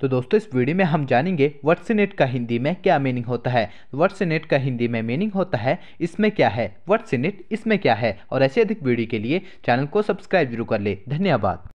तो दोस्तों इस वीडियो में हम जानेंगे वर्डसिनेट का हिंदी में क्या मीनिंग होता है वर्डसिनेट का हिंदी में मीनिंग होता है इसमें क्या है वर्डसिनेट इसमें क्या है और ऐसे अधिक वीडियो के लिए चैनल को सब्सक्राइब जरूर कर ले धन्यवाद